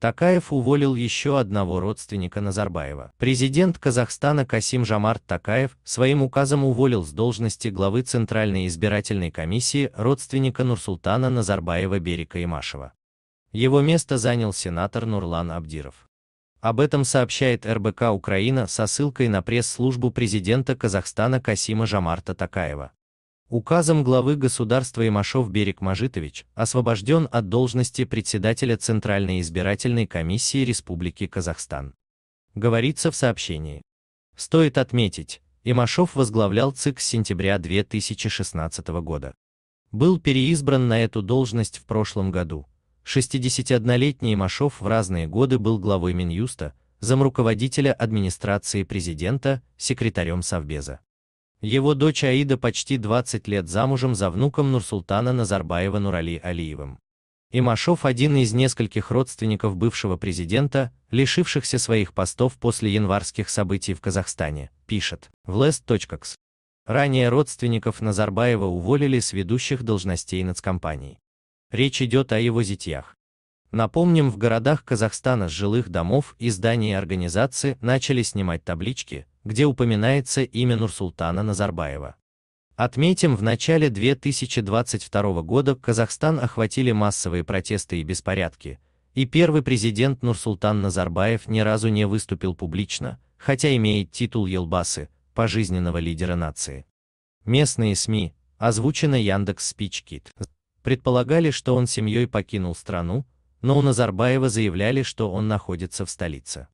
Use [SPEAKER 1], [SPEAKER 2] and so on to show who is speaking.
[SPEAKER 1] Такаев уволил еще одного родственника Назарбаева. Президент Казахстана Касим Жамарт Такаев своим указом уволил с должности главы Центральной избирательной комиссии родственника Нурсултана Назарбаева Берика Имашева. Его место занял сенатор Нурлан Абдиров. Об этом сообщает РБК Украина со ссылкой на пресс-службу президента Казахстана Касима Жамарта Такаева. Указом главы государства Имашов Берег Мажитович освобожден от должности председателя Центральной избирательной комиссии Республики Казахстан. Говорится в сообщении. Стоит отметить, Имашов возглавлял ЦИК с сентября 2016 года. Был переизбран на эту должность в прошлом году. 61-летний Имашов в разные годы был главой Минюста, замруководителя администрации президента, секретарем Совбеза. Его дочь Аида почти 20 лет замужем за внуком Нурсултана Назарбаева Нурали Алиевым. Имашов – один из нескольких родственников бывшего президента, лишившихся своих постов после январских событий в Казахстане, пишет влест.кс. Ранее родственников Назарбаева уволили с ведущих должностей нацкомпаний. Речь идет о его зятьях. Напомним, в городах Казахстана с жилых домов и зданий организации начали снимать таблички, где упоминается имя Нурсултана Назарбаева. Отметим, в начале 2022 года Казахстан охватили массовые протесты и беспорядки, и первый президент Нурсултан Назарбаев ни разу не выступил публично, хотя имеет титул Елбасы, пожизненного лидера нации. Местные СМИ, озвучено Яндекс Спичкит, предполагали, что он семьей покинул страну, но у Назарбаева заявляли, что он находится в столице.